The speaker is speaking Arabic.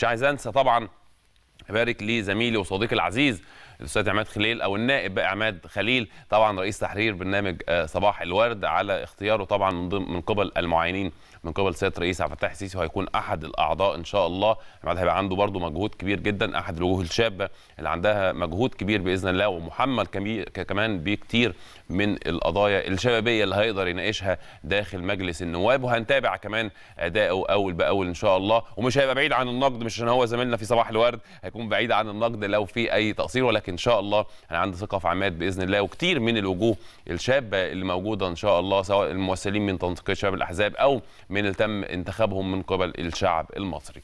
مش عايز انسى طبعا ابارك لزميلي وصديقي العزيز الاستاذ عماد خليل او النائب عماد خليل طبعا رئيس تحرير برنامج آه، صباح الورد على اختياره طبعا من ضمن من قبل المعينين من قبل سياده الرئيس عبد الفتاح السيسي وهيكون احد الاعضاء ان شاء الله عماد هيبقى عنده برضه مجهود كبير جدا احد الوجوه الشابه اللي عندها مجهود كبير باذن الله ومحمل كمان بكتير من القضايا الشبابيه اللي هيقدر يناقشها داخل مجلس النواب وهنتابع كمان اداؤه اول باول ان شاء الله ومش هيبقى بعيد عن النقد مش عشان هو زميلنا في صباح الورد هيكون بعيد عن النقد لو في اي تقصير ولكن ان شاء الله انا عندي ثقه في عماد باذن الله وكتير من الوجوه الشابه اللي موجوده ان شاء الله سواء الممثلين من تنسيقيه شباب الاحزاب او من اللي تم انتخابهم من قبل الشعب المصري